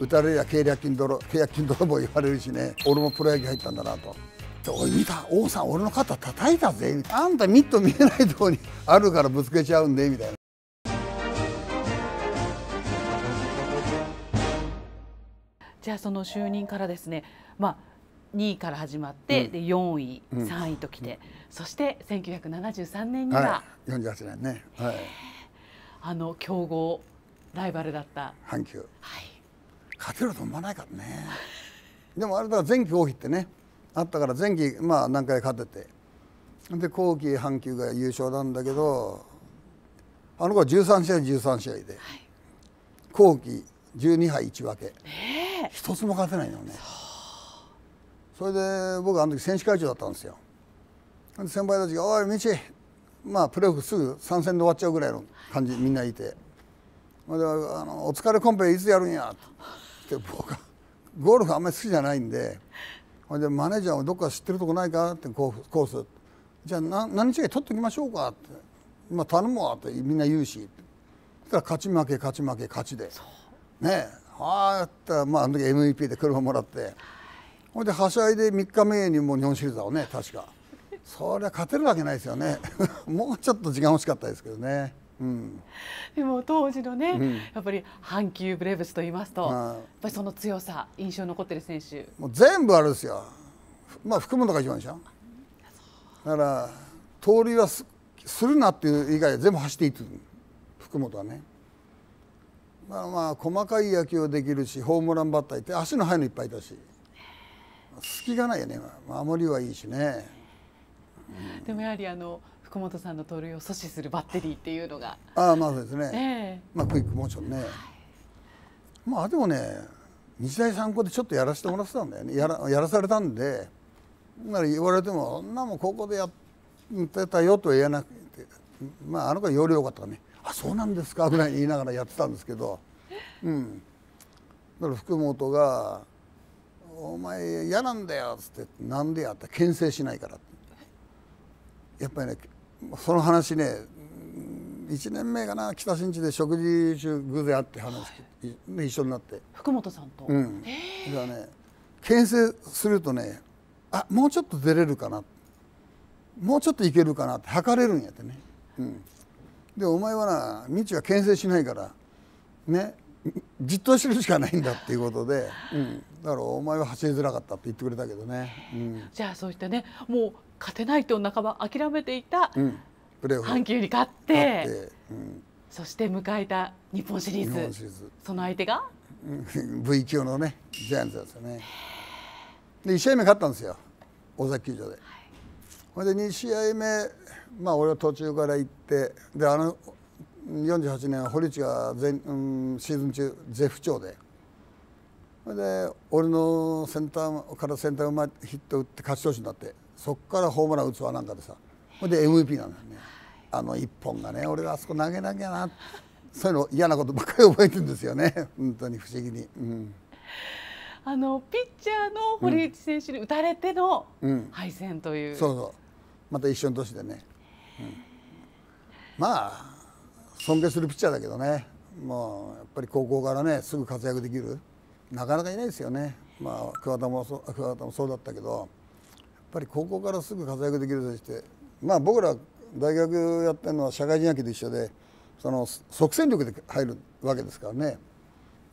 打たれりゃ契約金泥契約金泥棒言われるしね俺もプロ野球入ったんだなと。おい見た王さん俺の肩叩いたぜあんたミット見えないとこにあるからぶつけちゃうんでみたいな。じゃあその就任からですね、まあ、2位から始まって、うん、で4位、3位ときて、うん、そして1973年には、はい、48年ね、はい、あの強豪ライバルだった阪急勝てると思わないからねでもあれだから前期後期ってねあったから前期まあ何回勝ててで後期阪急が優勝なんだけどあの子は13試合13試合で、はい、後期12敗1分け、えー、一つも勝てないのねそれで僕あの時選手会長だったんですよ先輩たちが「おい道まあプレーオフすぐ3戦で終わっちゃうぐらいの感じみんないて「あのお疲れコンペいつやるんや」て僕はゴルフあんまり好きじゃないんでほんでマネージャーはどっか知ってるとこないかってコースじゃあ何日か取っておきましょうかって、ま頼むわってみんな言うしそしたら勝ち負け勝ち負け勝ちでねえああったまああの時 MVP で車もらってほいではしゃいで3日目にもう日本シリーズだをね確かそりゃ勝てるわけないですよね もうちょっと時間欲しかったですけどね。うん、でも当時のね、うん、やっぱり阪急ブレーブスと言いますと、まあ、やっぱりその強さ印象残ってる選手もう全部あるんですよまあ福本が一番でしょだから盗塁はすするなっていう以外は全部走っていく福本はねまあまあ細かい野球できるしホームランバッターいて足の速いのいっぱいいたし隙がないよね守りはいいしね、うん、でもやはりあの福本さんの盗塁を阻止するバッテリーっていうのがあまあそうですね、ええ、まあ、クイックモーションね、はい、まあでもね日大三高でちょっとやらせてもらってたんだよねやらやらされたんでなら言われてもそんなもん高校でやってたよとは言えなくてまああの子はより良かったねあそうなんですかぐらい言いながらやってたんですけどうんだから福本が「お前嫌なんだよ」っつって「なんでや?」った、牽制しないから」やっぱりねその話ね1年目かな北新地で食事中偶然会って話、はい、一緒になって福本さんと、うん、じゃあね牽制するとねあもうちょっと出れるかなもうちょっといけるかなって測れるんやってね、うん、でお前はな未知は牽制しないからねじっとしてるしかないんだっていうことで、うん、だからお前は走りづらかったって言ってくれたけどね、うん、じゃあそういねもう勝てないと半ば諦めていた阪急に勝ってうんそして迎えた日本シリーズその相手が V 級のねジャイアンツですよね。で1試合目勝ったんですよ大崎球場で。ほ、はい、れで2試合目まあ俺は途中から行ってであの48年堀内が前、うん、シーズン中絶不調で。それで俺のセンターからセンターうまいヒット打って勝ち投手になってそこからホームラン打つわなんかでさほんで MVP なんだよね、あの1本がね俺があそこ投げなきゃなそういうの嫌なことばっかり覚えてるんですよね本当に不思議に。うんあのピッチャーの堀内選手に打たれての敗戦という、うんうん、そうそうまた一緒の年でね、うん、まあ尊敬するピッチャーだけどねもうやっぱり高校からねすぐ活躍できるなかなかいないですよね、まあ、桑田もそう桑田もそうだったけど。ぱり高校からすぐ活躍できる選手ってまあ僕ら大学やってるのは社会人野球と一緒でその即戦力で入るわけですからね、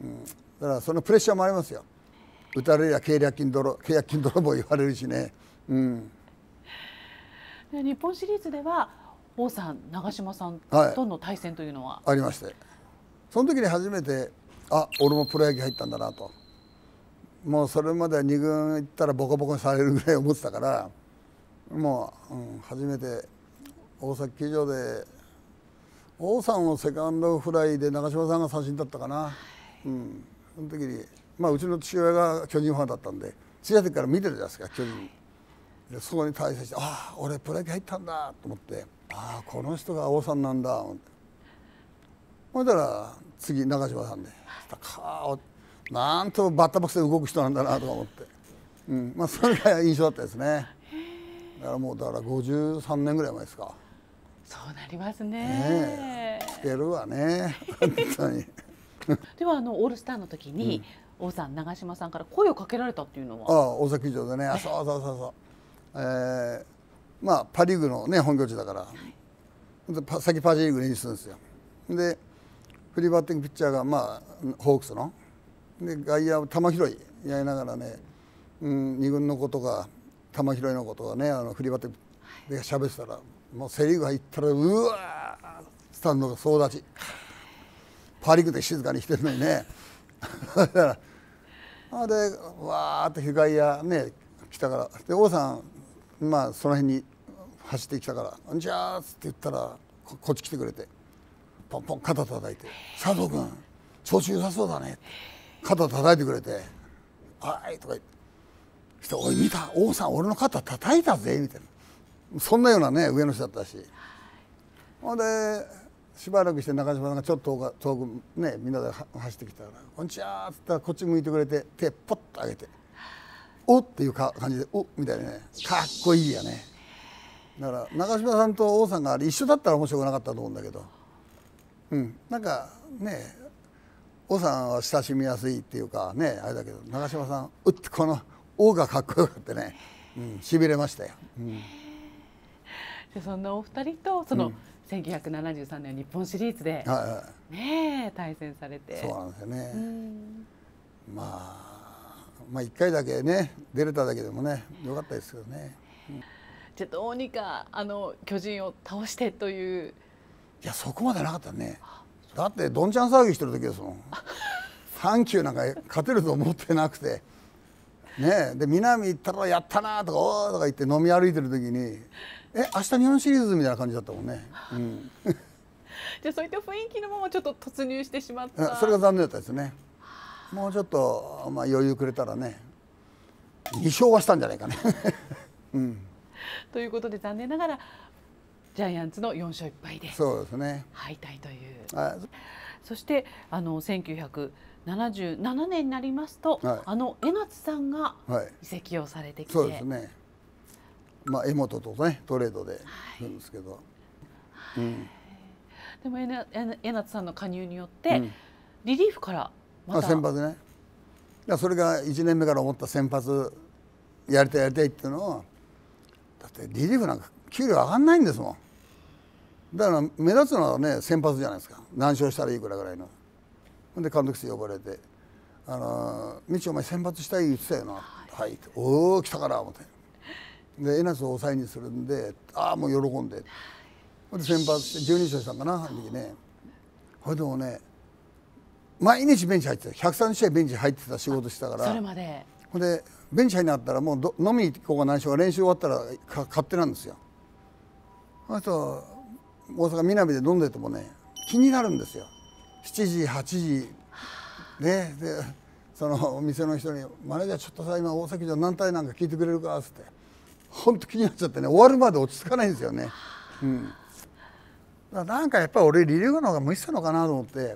うん、だからそのプレッシャーもありますよ打たれりゃ契約金泥契約金泥棒言われるしね、うん、日本シリーズでは王さん長嶋さんとの対戦というのは、はい、ありましてその時に初めてあ俺もプロ野球入ったんだなともうそれまでは2軍行ったらボコボコにされるぐらい思ってたからもう、うん、初めて大崎球場で王さんをセカンドフライで長嶋さんが三振だったかな、はい、うん、その時に、まあ、うちの父親が巨人ファンだったんで小さい時から見てるじゃないですか巨人、はい、でそこに対してああ俺プロ野球入ったんだと思ってああこの人が王さんなんだほいだたら次長嶋さんで。はいなんとバッターボックスで動く人なんだなとか思って、うんまあ、それが印象だったですねだからもうだから53年ぐらい前ですかそうなりますねねつけるわね本当にではあのオールスターの時に、うん、王さん長嶋さんから声をかけられたっていうのはああ大崎城でねあそうそうそうそうえー、まあパ・リーグのね本拠地だから、はい、先パ・リーグ練習するんですよでフリーバッティングピッチャーが、まあ、ホークスので外野球拾いやりながらね、うん、2軍の子とか球拾いの子とかねあの振りバテで喋ってたら、もうセ・リーグ入ったらうわースタンドが総立ちパ・リーグで静かにしてるのにね あでわーって外野ね来たからで王さんまあその辺に走ってきたから「じゃあ」っつって言ったらこっち来てくれてポンポン肩叩いて「佐藤君調子良さそうだね」って。肩叩いてくれて「あい」とか言ってそして「おい見た王さん俺の肩叩いたぜ」みたいなそんなようなね上の人だったしほんでしばらくして中島さんがちょっと遠くねみんなで走ってきたら「こんにちは」っつったらこっち向いてくれて手ポッと上げて「おっ」っていうか感じで「おっ」みたいなねかっこいいやねだから中島さんと王さんがあれ一緒だったら面白くなかったと思うんだけどうんなんかね王さんは親しみやすいっていうかねあれだけど長嶋さんうってこの王がかっこよかったねしび、うん、れましたよ。うん、でそんなお二人とその、うん1973年日本シリーズで、はいね対戦されてそうなんですよね、まあまあ一回だけね出れただけでもねよかったですけどね、うん、じゃどうにかあの巨人を倒してといういやそこまでなかったねだってどんちゃん騒ぎしてる時ですもん3級なんか勝てると思ってなくてねで南行ったら「やったな」とか「おー」とか言って飲み歩いてる時に「え明日日本シリーズ」みたいな感じだったもんね。うん じゃそういった雰囲気のままちょっと突入してしまったそれが残念だったですねもうちょっと、まあ、余裕くれたらね2勝はしたんじゃないかね、うん、ということで残念ながらジャイアンツの4勝1敗でそうですね敗退という。はい、そしてあの1977年になりますと、はい、あの江夏さんが移籍をされてきて、はい、そうですね。まあ江本とねトレードでなんですけど。はいうん、でも江夏さんの加入によって、うん、リリーフからまた先発ねいやそれが1年目から思った先発やりたいやりたいっていうのをだってリリーフなんか給料上がんないんですもんだから目立つのはね先発じゃないですか何勝したらいくらぐらいので監督室呼ばれて「あの道お前先発したい」言ってたよな「はい」はい、おお来たから」思ってで江夏を抑えにするんで「ああもう喜んで」ほんで先発して12勝したんかなあの時ねほいでもね毎日ベンチ入ってた130試合ベンチ入ってた仕事してたからそれまでほんでベンチ入になったらもうど飲みに行こうが何しようが練習終わったらか勝手なんですよあと大阪南で飲んでてもね気になるんですよ7時8時ねでそのお店の人に「マネージャーちょっとさ今大崎城何体なんか聞いてくれるか?」っつって本当気になっちゃってね終わるまで落ち着かないんですよね。うん、なんかやっぱり俺リリーグの方が向いてたのかなと思って。や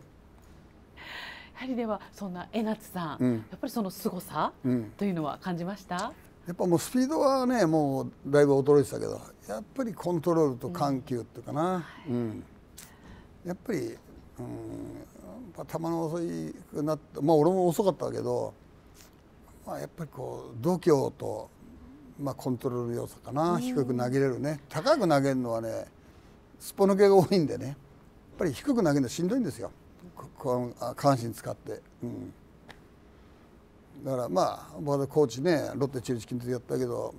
はりではそんな江夏さん、うん、やっぱりその凄さというのは感じました、うんやっぱもうスピードはねもうだいぶ衰えてたけどやっぱりコントロールと緩急っていうかな、うん、やっぱり、うん、ま球の遅いくなってまあ俺も遅かったけど、まあ、やっぱりこう度胸と、まあ、コントロール要素かな、低く投げれるね高く投げるのはねすっぽ抜けが多いんでねやっぱり低く投げるのしんどいんですよ下半身使って。うんだからまあ僕はコーチねロッテ中日金でやったけどやっ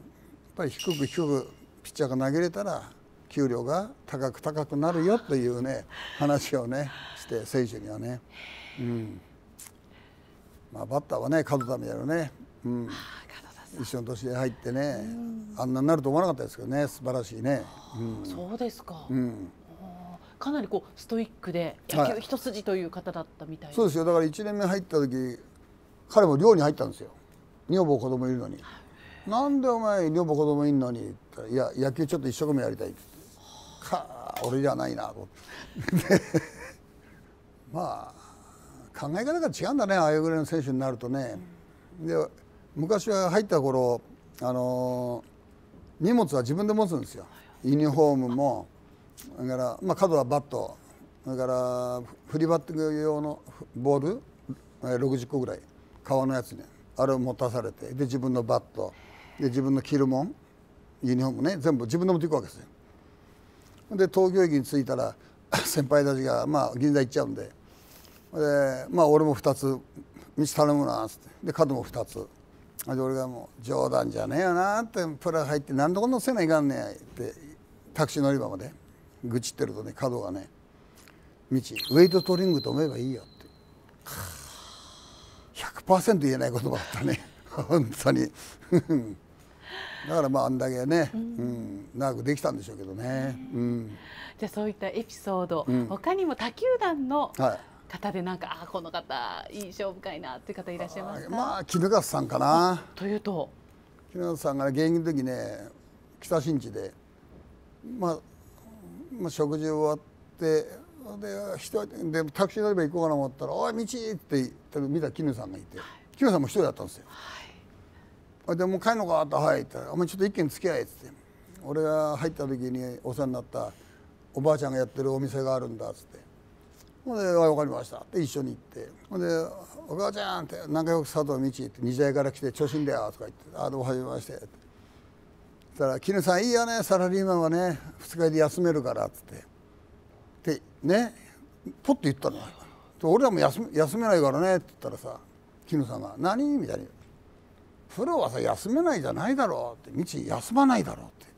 ぱり低く低くピッチャーが投げれたら給料が高く高くなるよというね話をねして選手にはね、うんまあ、バッターはね角田みたいなね、うん、一緒の年で入ってね、あんなになると思わなかったですけどね素晴らしいね、うん、そうですか、うん、かなりこうストイックで野球一筋という方だったみたい、はい、そうですよだから1年目入った時彼も寮に入ったんですよ女房子供いるのに「なんでお前女房子供いるのに」って言ったら「いや野球ちょっと一生懸命やりたい」ってか俺じゃないなと まあ考え方が違うんだねああいうぐらいの選手になるとね、で昔は入った頃あの荷物は自分で持つんですよユニフォームもそれから、まあ、角はバットそれからフリーバッティング用のボール60個ぐらい革のやつにあれを持たされてで自分のバットで自分の着るもんユニフォームね全部自分で持っていくわけですよ。で東京駅に着いたら 先輩たちが、まあ、銀座行っちゃうんでで、まあ、俺も2つ道頼むなっつってで角も2つで俺がもう冗談じゃねえよなってプラ入って何でこんなせないかんねえってタクシー乗り場まで愚痴ってるとね角がね道ウェイトトリングと思えばいいよって。100%言えない言葉だったね 本当に だからまああんだけね、うん、うん、長くできたんでしょうけどね、うん、じゃあそういったエピソード、うん、他にも他球団の方でなんか、はい、あこの方印象深いなっていう方いらっしゃいますかまあ衣笠さんかなというと衣笠さんが、現役の時ね北新地でまあ、まあ、食事終わってででタクシー乗れば行こうかなと思ったら「おい道!」ってって見た絹さんがいて絹、はい、さんも一人だったんですよ。はい、で「もう帰るのか?」と「はい」って「お前ちょっと一軒付き合え」っ言って俺が入った時にお世話になったおばあちゃんがやってるお店があるんだっつってほんで「分かりました」って一緒に行ってほんで「お母ちゃん」って「仲良く佐藤道」って「二大から来て調子いいんだよ」とか言って「あどうもはじめまして」って。たら「絹さんいいよねサラリーマンはね2日で休めるから」っつって。ねポッと言ったの俺らも休休めないからねって言ったらさ絹さんが「何?」みたいに「プロはさ休めないじゃないだろう」って「道休まないだろう」って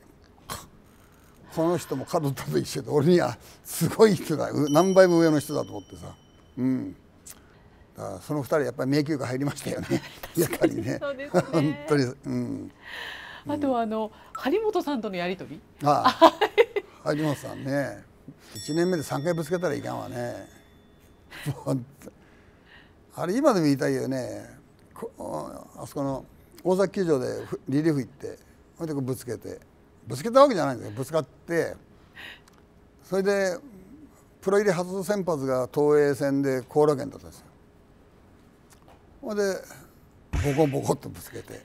この人も角田と一緒で俺にはすごい人だ何倍も上の人だと思ってさうんだからその2人やっぱり迷宮が入りましたよね やっぱりね本当にうんあとはあの張本さんとのやり取りああ張本さんね1年目で3回ぶつけたらいかんわねあれ今でも言いたいよねあそこの大崎球場でリリーフ行ってそれでぶつけてぶつけたわけじゃないんですよぶつかってそれでプロ入り初先発が東映戦で後楽園だったんですよほいでボコボコっとぶつけて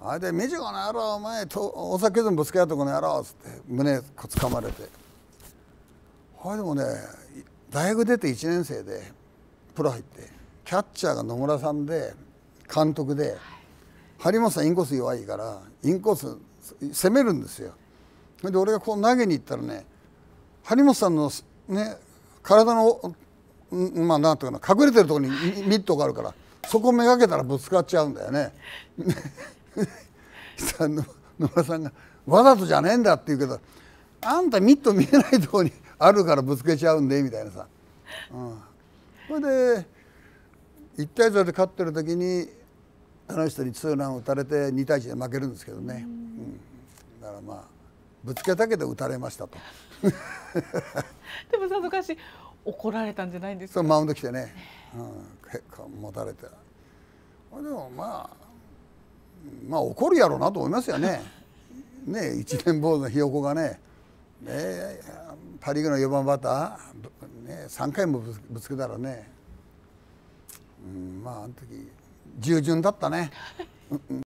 あれで「みじこの野郎お前と崎球場もぶつけ合うとこの野郎」っつって胸こつかまれて。これでもね大学出て1年生でプロ入ってキャッチャーが野村さんで監督で、はい、張本さんインコース弱いからインコース攻めるんですよ。で俺がこう投げに行ったらね張本さんのね体のまあなんていうか隠れてるところにミットがあるからそこめがけたらぶつかっちゃうんだよね。野村さんが「わざとじゃねえんだ」って言うけど「あんたミット見えないところにあるからぶつけちゃうんでみたいなさ、うん、それで1対0で勝ってる時にあの人にツーラン打たれて2対1で負けるんですけどね、うん、だからまあぶつけたけど打たれましたと でもさぞかし怒られたんじゃないんですかそうマウンド来てね、うん、結構持たれてでもまあまあ怒るやろうなと思いますよねね一年坊主のひよこがねね、パ・リーグの4番バッター、ね、3回もぶつけたらね、うん、まああの時従順だったね。